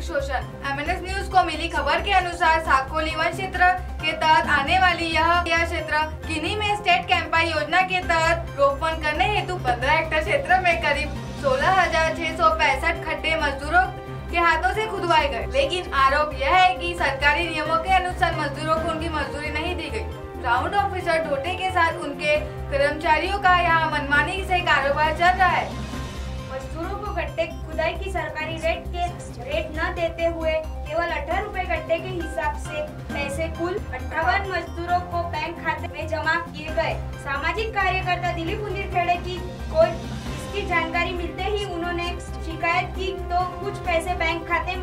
सामाजिक शोषण MNS news को मिली खबर के अनुसार साकोली वन क्षेत्र के तहत आने वाली यह क्षेत्र किन्नी में स्टेट कैंपा योजना के तहत रोपण करने हेतु पंद्रह हेक्टेयर क्षेत्र में करीब सोलह हजार छह सौ पैंसठ खड्डे मजदूरों के हाथों से खुदवाए गए लेकिन आरोप यह है कि सरकारी नियमों के अनुसार मजदूरों को उनकी मजदूरी नहीं दी गई ग्राउंड ऑफिसर ढोटे के साथ उनके कर्मचारियों का यहाँ मनमानी से कारोबार चल रहा है मजदूरों को गट्टे खुदाई की सरकारी रेट के रेट न देते हुए केवल अठारह रूपए गड्ढे के हिसाब से पैसे कुल अठावन मजदूरों को बैंक खाते में जमा किए गए सामाजिक कार्यकर्ता दिलीप उन्दिर खेड़े की को इसकी जानकारी मिलते ही उन्होंने शिकायत की तो कुछ पैसे बैंक खाते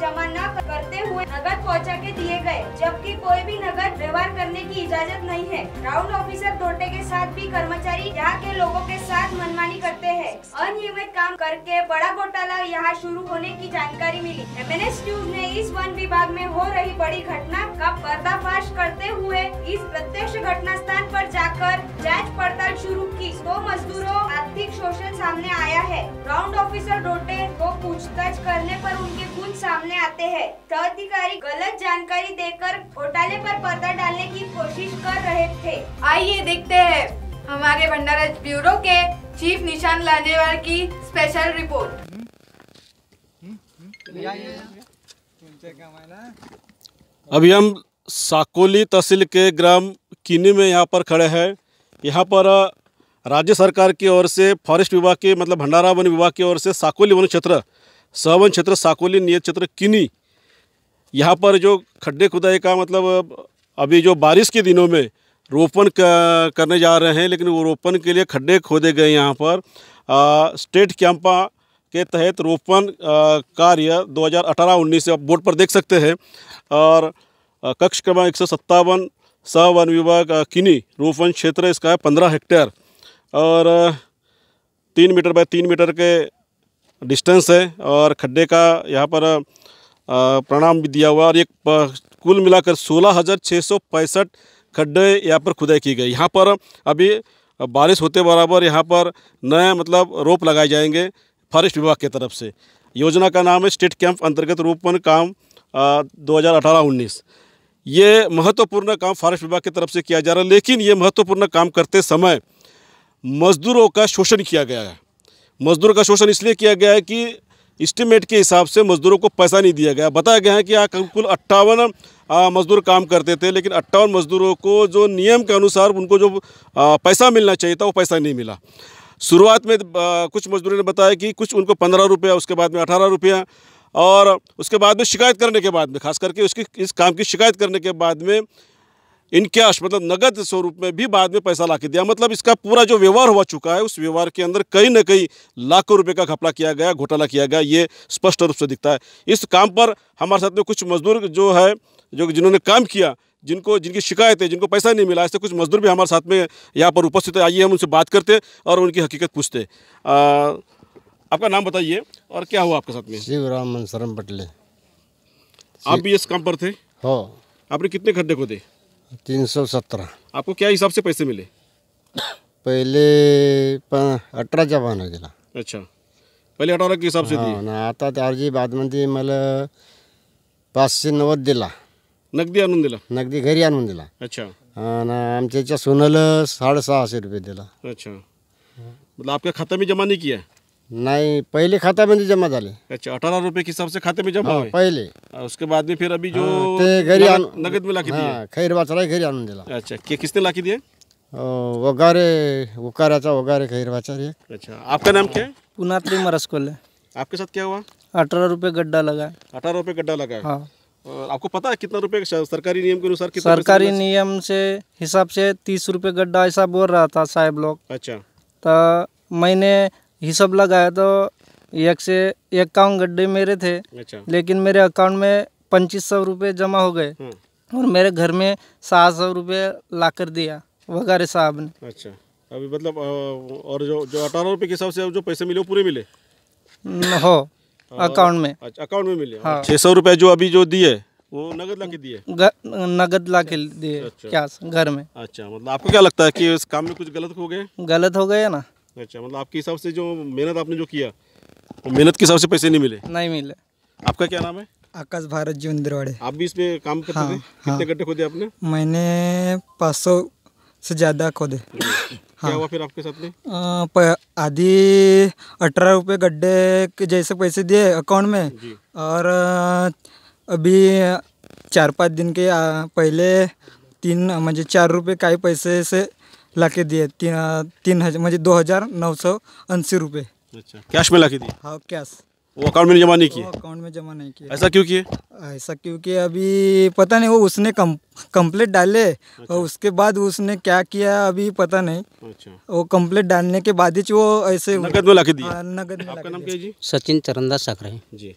जमा न करते हुए नगद पहुंचा के दिए गए जबकि कोई भी नगद व्यवहार करने की इजाजत नहीं है राउंड ऑफिसर दोटे के साथ भी कर्मचारी यहाँ के लोगों के साथ मनमानी करते हैं अनियमित काम करके बड़ा घोटाला यहाँ शुरू होने की जानकारी मिली एम न्यूज ने इस वन विभाग में हो रही बड़ी घटना का पर्दाफाश करते हुए इस प्रत्यक्ष घटना स्थान पर जाकर जांच पड़ताल शुरू की दो मजदूरों आर्थिक शोषण सामने आया है राउंड ऑफिसर डोटे को पूछताछ करने पर उनके सामने आते हैं अधिकारी गलत जानकारी देकर घोटाले पर पर्दा डालने की कोशिश कर रहे थे आइए देखते हैं हमारे भंडारा ब्यूरो के चीफ निशान लांजेवार की स्पेशल रिपोर्ट अभी हम साकोली तहसील के ग्राम किनी में यहाँ पर खड़े हैं यहाँ पर राज्य सरकार की ओर से फॉरेस्ट विभाग के मतलब भंडारा वन विभाग की ओर से साकोली वन क्षेत्र सवन क्षेत्र साकोली नियत क्षेत्र किनी यहाँ पर जो खड्डे खुदाई का मतलब अभी जो बारिश के दिनों में रोपण करने जा रहे हैं लेकिन वो रोपण के लिए खड्डे खोदे गए यहाँ पर आ, स्टेट कैंपा के तहत रोपण कार्य 2018-19 से आप बोर्ड पर देख सकते हैं और कक्ष क्रमांक एक सौ सत्तावन वन विभाग किनी रोपण क्षेत्र इसका है पंद्रह हेक्टेयर और तीन मीटर बाय तीन मीटर के डिस्टेंस है और खड्डे का यहाँ पर प्रणाम भी दिया हुआ और एक कुल मिलाकर सोलह हज़ार छः सौ पैंसठ खड्डे यहाँ पर खुदाई की गई यहाँ पर अभी बारिश होते बराबर यहाँ पर नए मतलब रोप लगाए जाएंगे फॉरेस्ट विभाग की तरफ से योजना का नाम है स्टेट कैंप अंतर्गत रोपवन काम दो हज़ार अठारह उन्नीस ये महत्वपूर्ण काम फॉरेस्ट विभाग की तरफ से किया जा रहा है लेकिन ये महत्वपूर्ण काम करते समय मजदूरों का शोषण किया गया है मजदूर का शोषण इसलिए किया गया है कि इस्टीमेट के हिसाब से मजदूरों को पैसा नहीं दिया गया बताया गया है कि यहाँ कुल अट्ठावन मजदूर काम करते थे लेकिन अट्ठावन मजदूरों को जो नियम के अनुसार उनको जो पैसा मिलना चाहिए था वो पैसा नहीं मिला शुरुआत में कुछ मजदूरों ने बताया कि कुछ उनको पंद्रह रुपया उसके बाद में अठारह रुपया और उसके बाद में शिकायत करने के बाद में खास करके उसकी इस काम की शिकायत करने के बाद में इन कैश मतलब नगद स्वरूप में भी बाद में पैसा ला के दिया मतलब इसका पूरा जो व्यवहार हुआ चुका है उस व्यवहार के अंदर कहीं ना कहीं लाखों रुपए का घपला किया गया घोटाला किया गया ये स्पष्ट रूप से दिखता है इस काम पर हमारे साथ में कुछ मजदूर जो है जो जिन्होंने काम किया जिनको जिनकी शिकायत है जिनको पैसा नहीं मिला ऐसे कुछ मजदूर भी हमारे साथ में यहाँ पर उपस्थित है आइए हम उनसे बात करते और उनकी हकीकत पूछते आपका नाम बताइए और क्या हुआ आपके साथ में राम मनसरम पटले आप भी इस काम पर थे हाँ आपने कितने खड्डे खोदे तीन सौ सत्रह आपको क्या हिसाब से पैसे मिले पहले अठराच्या भावना अच्छा पहले अठारह के हिसाब से हाँ, ना आता बाद बादमध्ये पांच पाचशे नव्वद दिला नगदी आणून दिला नगदी घरी आणून दिला अच्छा आणि हाँ, आमच्या याच्या सोन्याला साडेसहाशे रुपये दिला अच्छा मतलब आपका खाता में जमा नहीं किया नहीं पहले खाता में जमा डाले अच्छा अठारह रुपए के हिसाब से खाते में जमा हाँ, पहिले उसके बाद में फिर अभी जो हाँ, ते नगद में लाखी हाँ, खैर वाचला घरी आनंद दिला अच्छा के किसने लाखी दिए वगारे वकाराचा वगारे खैर वाचा रे अच्छा आपका नाम क्या है पुनात्री मरसकोल आपके साथ क्या हुआ अठारह रुपए गड्ढा लगा अठारह रुपए गड्ढा लगा हाँ आपको पता है कितना रुपए सरकारी नियम के अनुसार सरकारी नियम से हिसाब से तीस रुपए गड्ढा ऐसा बोल रहा था साहेब लोग अच्छा तो मैंने ये सब लगाया तो एक से इक्यावन गड्ढे मेरे थे अच्छा। लेकिन मेरे अकाउंट में पच्चीस सौ रुपये जमा हो गए हम्म। और मेरे घर में सात सौ रुपये ला कर दिया वगैरह साहब ने अच्छा अभी मतलब और जो जो अठारह रुपये के हिसाब से जो पैसे मिले वो पूरे मिले हो अकाउंट में अच्छा अकाउंट में मिले हाँ छः सौ रुपये जो अभी जो दिए वो नगद ला के दिए नगद ला के दिए अच्छा। क्या घर में अच्छा मतलब आपको क्या लगता है कि इस काम में कुछ गलत हो गए गलत हो गए ना अच्छा मतलब आपके हिसाब से जो मेहनत आपने जो किया तो मेहनत के हिसाब से पैसे नहीं मिले नहीं मिले आपका क्या नाम है आकाश भारत जी इंद्रवाड़े आप भी इसमें काम करते हाँ, थे हाँ। कितने गड्ढे खोदे आपने मैंने पाँच से ज़्यादा खोदे हाँ, क्या हुआ फिर आपके साथ में आदि अठारह रुपये गड्ढे के जैसे पैसे दिए अकाउंट में और अभी चार पाँच दिन के पहले तीन म्हणजे चार रुपये ही पैसे से लाके दिए तीन तीन हजार मुझे दो हजार नौ सौ अस्सी रुपए अच्छा कैश में लाके दिए हाँ कैश वो अकाउंट में जमा नहीं किया अकाउंट में जमा नहीं किया ऐसा क्यों किया ऐसा क्योंकि अभी पता नहीं वो उसने कम कंप्लेट डाले अच्छा। और उसके बाद उसने क्या किया अभी पता नहीं अच्छा। वो कंप्लेट डालने के बाद ही वो ऐसे नगद में लाके दिया हाँ, नगद में आपका नाम क्या जी सचिन चरंदा साकरे जी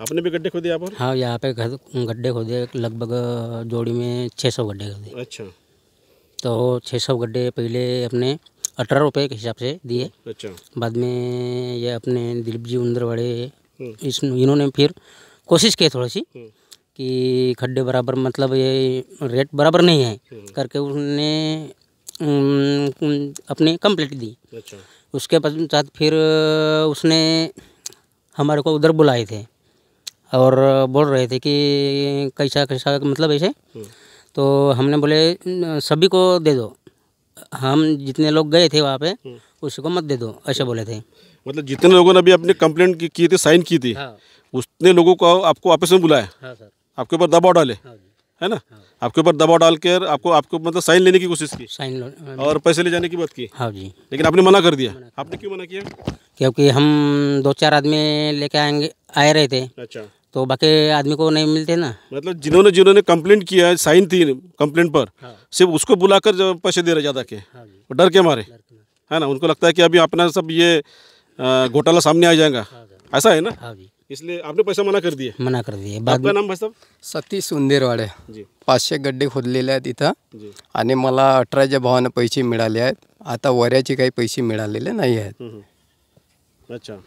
आपने भी गड्ढे खोदे यहाँ पर हाँ यहाँ पे गड्ढे खोदे लगभग जोड़ी में छः सौ गड्ढे खोदे अच्छा तो छः सौ गड्ढे पहले अपने अठारह रुपये के हिसाब से दिए अच्छा बाद में ये अपने दिलीप जी उंदरवाड़े हम्म। इस इन्होंने फिर कोशिश की थोड़ी सी हम्म। कि खड्डे बराबर मतलब ये रेट बराबर नहीं है हम्म। करके उसने अपने कंप्लीट दी अच्छा उसके पश्चात फिर उसने हमारे को उधर बुलाए थे और बोल रहे थे कि कैसा कैसा मतलब ऐसे तो हमने बोले सभी को दे दो हम जितने लोग गए थे वहाँ पे हम्म। उसी को मत दे दो ऐसे बोले थे मतलब जितने लोगों ने अभी अपने कंप्लेंट की, की थी साइन की थी हाँ। उसने लोगों को आपको वापस में बुलाया हाँ आपके ऊपर दबाव डाले हाँ है ना हाँ। आपके ऊपर दबाव डाल कर आपको आपको मतलब साइन लेने की कोशिश की साइन हाँ और पैसे ले जाने की बात की हाँ जी लेकिन आपने मना कर दिया आपने क्यों मना किया क्योंकि हम दो चार आदमी लेके आएंगे आए रहे थे अच्छा तो बाकी आदमी को नहीं मिलते ना मतलब जिन्होंने जिन्होंने कंप्लेंट किया है साइन थी कंप्लेंट पर हाँ। सिर्फ उसको बुलाकर पैसे दे रहे ज़्यादा के हाँ डर के मारे है ना उनको लगता है कि अभी अपना सब ये घोटाला सामने आ जाएगा हाँ ऐसा है ना हाँ इसलिए आपने पैसा मना कर दिया मना कर दिया बाद में नाम साहब सतीश सुंदेरवाडे पाचशे गड्डे खोदलेले आहेत इथं आणि मला अठराच्या भावानं पैसे मिळाले आता वर का पैसे मिळालेले नहीं है हम्म, हम्म. अच्छा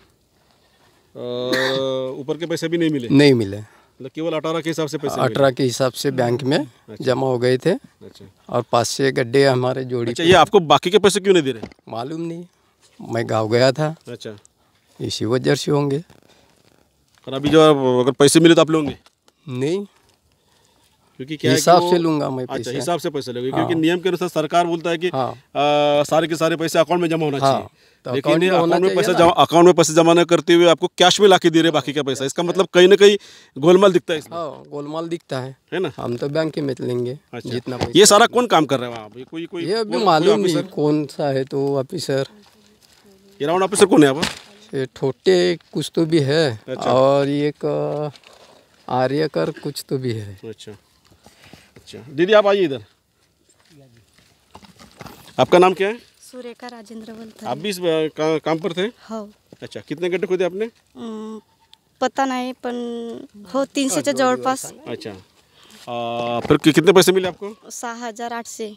ऊपर के पैसे भी नहीं मिले नहीं मिले मतलब केवल अठारह के हिसाब से पैसे अठारह के हिसाब से बैंक में अच्छा। जमा हो गए थे अच्छा और पास से गड्ढे हमारे जोड़ी अच्छा ये आपको बाकी के पैसे क्यों नहीं दे रहे मालूम नहीं मैं गाँव गया था अच्छा इसी वजह से होंगे और अभी जो अगर पैसे मिले तो आप लोगे नहीं क्योंकि क्या हिसाब से लूंगा मैं अच्छा, हिसाब से पैसे लोगे हाँ। क्योंकि नियम के अनुसार सरकार बोलता है कि हाँ। सारे के सारे पैसे अकाउंट में जमा होना हाँ। चाहिए तो लेकिन अकाउंट में पैसा जमा अकाउंट में न करते हुए आपको कैश ला के दे रहे बाकी का पैसा इसका मतलब कहीं ना कहीं गोलमाल दिखता है हाँ, गोलमाल दिखता है है ना हम तो बैंक में लेंगे अच्छा। जितना ये सारा कौन काम कर कोई कोई ये अभी मालूम नहीं कौन सा है तो ऑफिसर ये राउंड ऑफिसर कौन है आप कुछ तो भी है अच्छा। और एक आर्य कर कुछ तो भी है अच्छा अच्छा दीदी आप आइए इधर आपका नाम क्या है सुरेखा राजेंद्र बोलते आप भी का, काम करते थे हो अच्छा कितने गड्ढे खोदे आपने पता नाही पण हो तीनशेच्या जवळपास अच्छा फिर कितने पैसे मिले आपको सहा हजार आठशे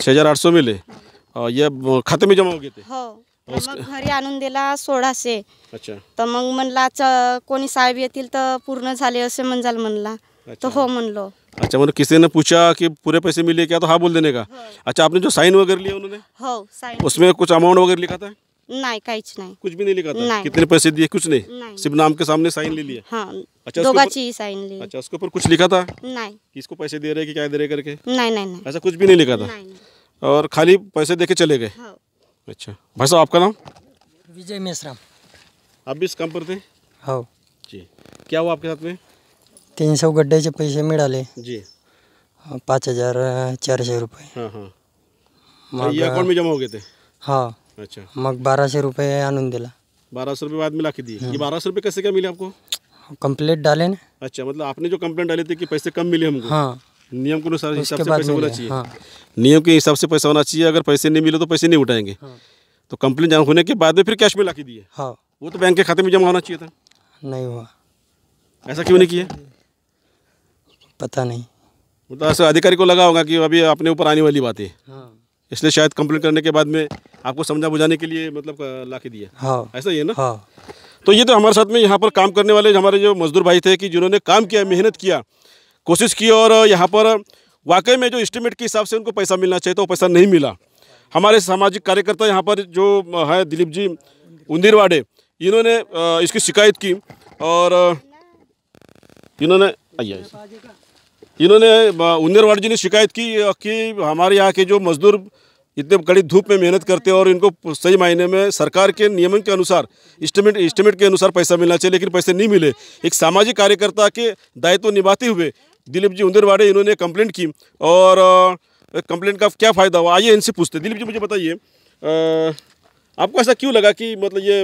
छः हजार आठ सौ मिले ये खाते में जमा हो गए थे हो मग घरी आणून दिला सोळाशे अच्छा तर मग म्हणला कोणी साहेब येतील तर पूर्ण झाले असे म्हणजाल म्हणला तर हो म्हणलो अच्छा मतलब किसी ने पूछा कि पूरे पैसे मिले क्या तो हाँ बोल देने का हाँ। अच्छा आपने जो साइन वगैरह लिया उन्होंने हाँ, उसमें कुछ अमाउंट वगैरह लिखा था नहीं कुछ नहीं कुछ भी नहीं लिखा था कितने पैसे दिए कुछ नहीं सिर्फ नाम के सामने साइन ले लिया हाँ अच्छा उसके साइन लिया अच्छा उसके ऊपर कुछ लिखा था नहीं किसको पैसे दे रहे की क्या दे रहे करके ऐसा कुछ भी नहीं लिखा था और खाली पैसे दे के चले गए हाँ। अच्छा भाई साहब आपका नाम विजय मेसराम आप भी इस काम पर थे हाँ जी क्या हुआ आपके साथ में तीन सौ गड्ढे गड्ड्याचे पैसे मिला ले जी पाच हजार चारशे रुपये हां हां अकाउंट में जमा हो गए थे हाँ अच्छा मग बारह सौ रुपये आनंद दिला बारह सौ रुपये बाद में ला के दिए ये बारह सौ रुपये कैसे क्या मिले आपको कंप्लेट डाले ना अच्छा मतलब आपने जो कंप्लेंट डाले थे कि पैसे कम मिले हमको हाँ नियम के अनुसार हिसाब से बाद पैसा होना चाहिए नियम के हिसाब से पैसा होना चाहिए अगर पैसे नहीं मिले तो पैसे नहीं उठाएंगे तो कंप्लेंट जमा होने के बाद में फिर कैश में ला के दिए हाँ वो तो बैंक के खाते में जमा होना चाहिए था नहीं हुआ ऐसा क्यों नहीं किया पता नहीं मतलब ऐसे अधिकारी को लगा होगा कि अभी अपने ऊपर आने वाली बात है हाँ। इसलिए शायद कंप्लेंट करने के बाद में आपको समझा बुझाने के लिए मतलब ला के दिया हाँ। ऐसा ही है ना हाँ। तो ये तो हमारे साथ में यहाँ पर काम करने वाले हमारे जो मजदूर भाई थे कि जिन्होंने काम किया मेहनत किया कोशिश की और यहाँ पर वाकई में जो इस्टीमेट के हिसाब से उनको पैसा मिलना चाहिए तो पैसा नहीं मिला हमारे सामाजिक कार्यकर्ता यहाँ पर जो है दिलीप जी उंदिरवाड़े इन्होंने इसकी शिकायत की और इन्होंने आइए इन्होंने उन्देरवाड़ जी ने शिकायत की कि हमारे यहाँ के जो मजदूर इतने कड़ी धूप में मेहनत करते हैं और इनको सही मायने में सरकार के नियमन के अनुसार इस्टीमेट इस्टीमेट के अनुसार पैसा मिलना चाहिए लेकिन पैसे नहीं मिले एक सामाजिक कार्यकर्ता के दायित्व निभाते हुए दिलीप जी उन्दरवाड़े इन्होंने कंप्लेंट की और कंप्लेंट का क्या फ़ायदा हुआ आइए इनसे पूछते दिलीप जी मुझे बताइए आपको ऐसा क्यों लगा कि मतलब ये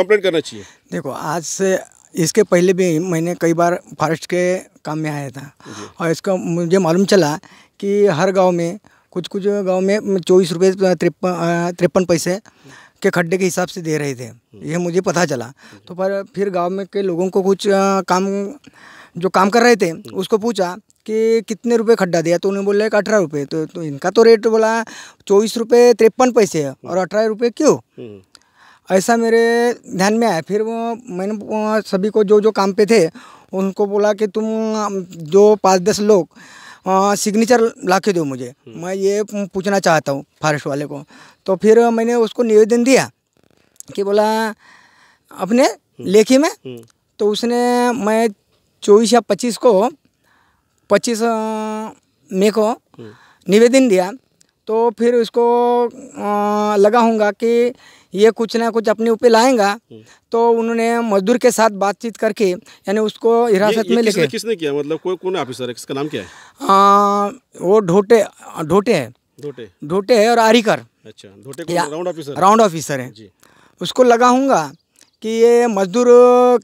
कंप्लेंट करना चाहिए देखो आज से इसके पहले भी मैंने कई बार फॉरेस्ट के काम में आया था और इसका मुझे मालूम चला कि हर गांव में कुछ कुछ गांव में चौबीस रुपये तिरपन तिरपन पैसे के खड्डे के हिसाब से दे रहे थे हम्म। यह मुझे पता चला तो पर फिर गांव में के लोगों को कुछ काम जो काम कर रहे थे उसको पूछा कि कितने रुपए खड्डा दिया तो उन्हें बोला अठारह रुपये तो, तो इनका तो रेट बोला चौबीस रुपये तिरपन पैसे हम्म। और अठारह रुपये क्यों हम्म। ऐसा मेरे ध्यान में आया फिर वो मैंने सभी को जो जो काम पे थे उनको बोला कि तुम जो पाँच दस लोग सिग्नेचर ला के दो मुझे हम्म। मैं ये पूछना चाहता हूँ फॉरेस्ट वाले को तो फिर मैंने उसको निवेदन दिया कि बोला अपने हम्म। लेखी में हम्म। तो उसने मैं चौबीस या पच्चीस को पच्चीस मे को निवेदन दिया तो फिर उसको लगा होगा कि ये कुछ ना कुछ अपने ऊपर लाएगा हम्म। तो उन्होंने मजदूर के साथ बातचीत करके यानी उसको हिरासत में लेके किसने किया मतलब कोई कौन ऑफिसर है किसका नाम क्या है आ, वो ढोटे ढोटे है ढोटे ढोटे है और आरिकर अच्छा ढोटे राउंड ऑफिसर राउंड ऑफिसर है जी। उसको लगा हूँगा कि ये मजदूर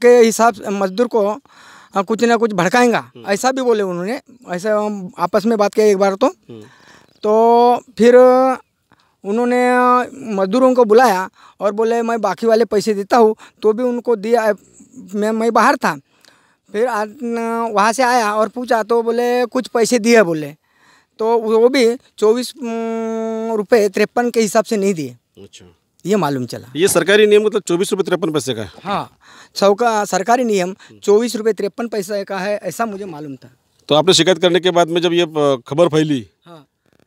के हिसाब मजदूर को कुछ ना कुछ भड़काएंगा हम्म। ऐसा भी बोले उन्होंने ऐसा आपस में बात किया एक बार तो हम्म। तो फिर उन्होंने मज़दूरों को बुलाया और बोले मैं बाकी वाले पैसे देता हूँ तो भी उनको दिया मैं मैं बाहर था फिर वहाँ से आया और पूछा तो बोले कुछ पैसे दिए बोले तो वो भी चौबीस रुपये तिरपन के हिसाब से नहीं दिए अच्छा ये मालूम चला ये सरकारी नियम मतलब चौबीस रुपये तिरपन पैसे का है हाँ का सरकारी नियम चौबीस रुपये तिरपन पैसे का है ऐसा मुझे मालूम था तो आपने शिकायत करने के बाद में जब ये खबर फैली हाँ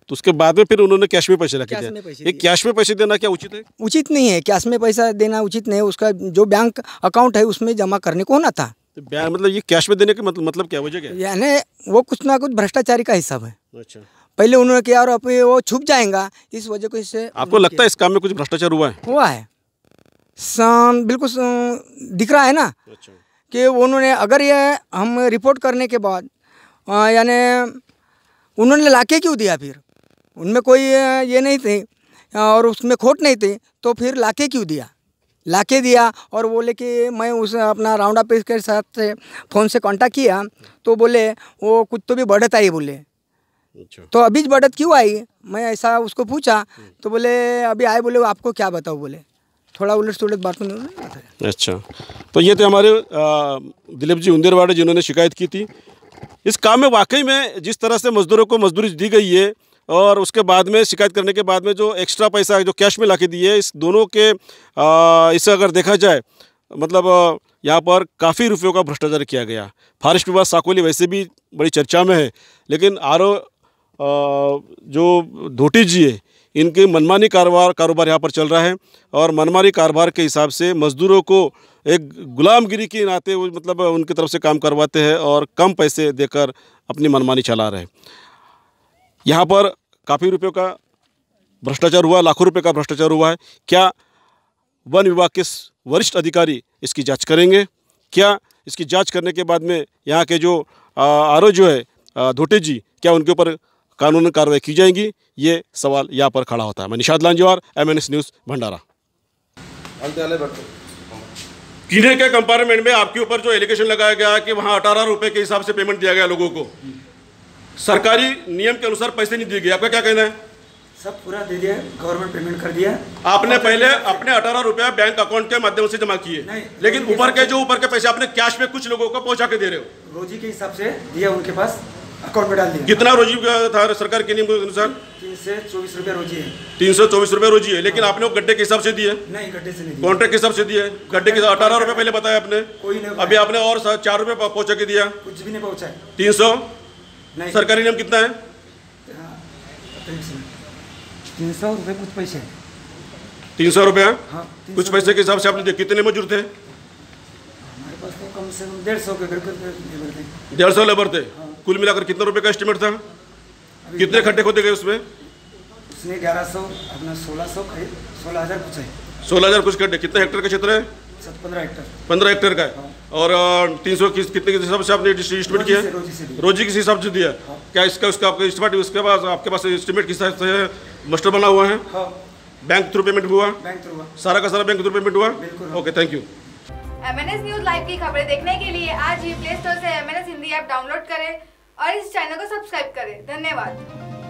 तो उसके बाद में फिर उन्होंने कैश में पैसे रखे थे ये कैश में पैसे देना क्या उचित है उचित नहीं है कैश में पैसा देना उचित नहीं है उसका जो बैंक अकाउंट है उसमें जमा करने को होना था तो मतलब ये कैश में देने के मतलब मतलब क्या वजह क्या यानी वो कुछ ना कुछ भ्रष्टाचारी का हिसाब है अच्छा पहले उन्होंने किया और अब वो छुप जाएगा इस वजह को इससे आपको लगता है इस काम में कुछ भ्रष्टाचार हुआ है हुआ है बिल्कुल दिख रहा है ना अच्छा। कि उन्होंने अगर ये हम रिपोर्ट करने के बाद यानी उन्होंने लाके क्यों दिया फिर उनमें कोई ये नहीं थी और उसमें खोट नहीं थी तो फिर लाके क्यों दिया लाके दिया और बोले कि मैं उस अपना राउंड अप के साथ से फ़ोन से कांटेक्ट किया तो बोले वो कुछ तो भी बढ़त आई बोले अच्छा। तो अभी बढ़त क्यों आई मैं ऐसा उसको पूछा तो बोले अभी आए बोले आपको क्या बताओ बोले थोड़ा उलट सुलट बात में अच्छा तो ये थे हमारे दिलीप जी उंदेरवाड़े जिन्होंने शिकायत की थी इस काम में वाकई में जिस तरह से मजदूरों को मजदूरी दी गई है और उसके बाद में शिकायत करने के बाद में जो एक्स्ट्रा पैसा जो कैश में ला के दिए इस दोनों के इसे अगर देखा जाए मतलब यहाँ पर काफ़ी रुपयों का भ्रष्टाचार किया गया फारिश विभाग साकोली वैसे भी बड़ी चर्चा में है लेकिन आर जो धोटी जी है इनके मनमानी कारोबार कारोबार यहाँ पर चल रहा है और मनमानी कारोबार के हिसाब से मज़दूरों को एक गुलामगिरी के नाते वो मतलब उनकी तरफ से काम करवाते हैं और कम पैसे देकर अपनी मनमानी चला रहे हैं यहाँ पर काफ़ी रुपये का भ्रष्टाचार हुआ लाखों रुपये का भ्रष्टाचार हुआ है क्या वन विभाग के वरिष्ठ अधिकारी इसकी जांच करेंगे क्या इसकी जांच करने के बाद में यहाँ के जो आर जो है धोटे जी क्या उनके ऊपर कानून कार्रवाई की जाएगी ये सवाल यहाँ पर खड़ा होता है मैं निषाद लांजवार एम न्यूज़ भंडारा किन्हीं के कंपार्टमेंट में आपके ऊपर जो एलिगेशन लगाया गया कि वहाँ अठारह रुपये के हिसाब से पेमेंट दिया गया लोगों को सरकारी नियम के अनुसार पैसे नहीं दिए गए आपका क्या कहना है सब पूरा दे दिया गवर्नमेंट पेमेंट कर दिया आपने पहले अपने अठारह रुपया बैंक अकाउंट के माध्यम से जमा किए लेकिन ऊपर के जो ऊपर के पैसे आपने कैश में कुछ लोगों को पहुंचा के दे रहे हो रोजी के हिसाब से दिया उनके पास अकाउंट में डाल दिया कितना रोजी था सरकार के नियम के अनुसार तीन चौबीस रोजी है तीन सौ चौबीस रुपए रोजी है लेकिन हाँ। आपने वो गड्ढे के हिसाब से दिए नहीं गड्ढे से नहीं कॉन्ट्रैक्ट के हिसाब से दिए गड्ढे के अठारह रुपए पहले बताया आपने कोई नहीं अभी आपने और चार रुपए पहुंचा के दिया कुछ भी नहीं पहुंचा तीन सौ सरकारी नियम कितना है तीन सौ रुपये कुछ पैसे तीन सौ रुपया हाँ, कुछ पैसे के हिसाब से आपने कितने मजदूर थे हमारे पास तो कम से कम डेढ़ सौ के लेबर थे डेढ़ सौ लेबर थे हाँ। कुल मिलाकर कितने रुपए का एस्टिमेट था कितने खड्डे खोदे गए उसमें उसने ग्यारह सौ अपना सोलह सौ सोलह हजार कुछ है सोलह हजार कुछ खड्डे कितने हेक्टर का क्षेत्र है पंद्रह हेक्टर पंद्रह हेक्टर का है हाँ। और तीन सौ किस कितने हिसाब से आपने इस्टीमेट किया रोजी किस हिसाब से दिया हाँ। क्या इसका उसका आपका इस्टीमेट उसके पास आपके पास इस्टीमेट किस हिसाब से मस्टर बना हुआ है हाँ। बैंक थ्रू पेमेंट हुआ सारा का सारा बैंक थ्रू पेमेंट हुआ okay thank you M N S news live की खबरें देखने के लिए आज ही प्ले स्टोर से M N S Hindi app download करें और इस चैनल को सब्सक्राइब करें धन्यवाद